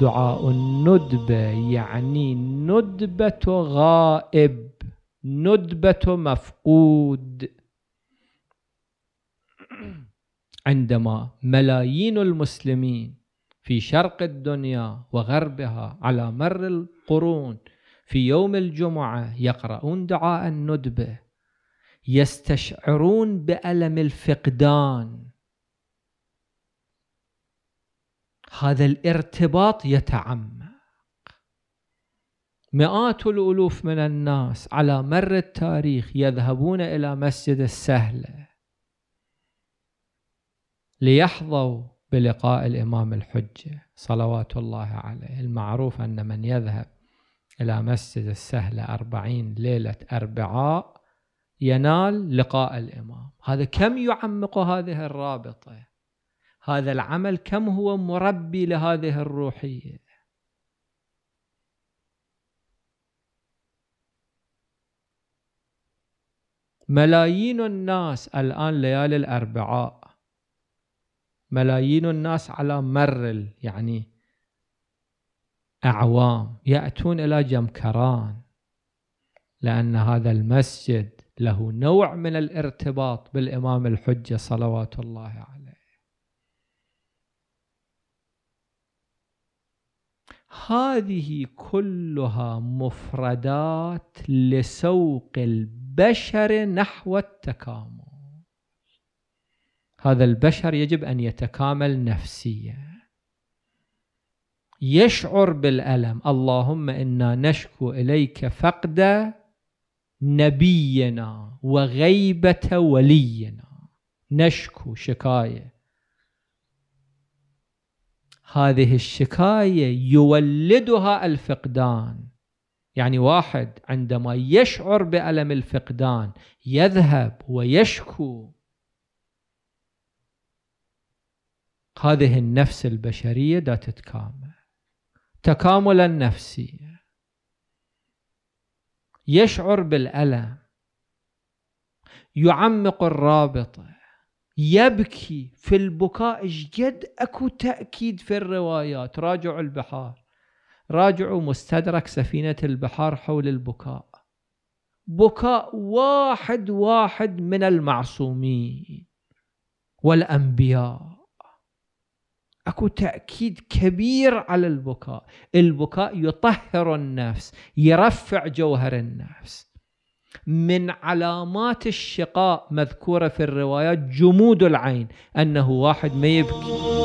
دعاء الندبة يعني ندبة غائب ندبة مفقود عندما ملايين المسلمين في شرق الدنيا وغربها على مر القرون في يوم الجمعة يقرؤون دعاء الندبة يستشعرون بألم الفقدان هذا الارتباط يتعمق مئات الالوف من الناس على مر التاريخ يذهبون الى مسجد السهله ليحظوا بلقاء الامام الحجه صلوات الله عليه المعروف ان من يذهب الى مسجد السهله أربعين ليله اربعاء ينال لقاء الامام هذا كم يعمق هذه الرابطه هذا العمل كم هو مربي لهذه الروحيه ملايين الناس الآن ليالي الأربعاء ملايين الناس على مر يعني أعوام يأتون إلى جمكران لأن هذا المسجد له نوع من الارتباط بالإمام الحجة صلوات الله عليه هذه كلها مفردات لسوق البشر نحو التكامل هذا البشر يجب ان يتكامل نفسيا يشعر بالالم اللهم انا نشكو اليك فقد نبينا وغيبه ولينا نشكو شكايه هذه الشكاية يولدها الفقدان يعني واحد عندما يشعر بألم الفقدان يذهب ويشكو هذه النفس البشرية دا تتكامل تكاملا نفسيا يشعر بالألم يعمق الرابطة يبكي في البكاء جد اكو تاكيد في الروايات راجعوا البحار راجعوا مستدرك سفينه البحار حول البكاء بكاء واحد واحد من المعصومين والانبياء اكو تاكيد كبير على البكاء البكاء يطهر النفس يرفع جوهر النفس من علامات الشقاء مذكورة في الروايات جمود العين أنه واحد ما يبكي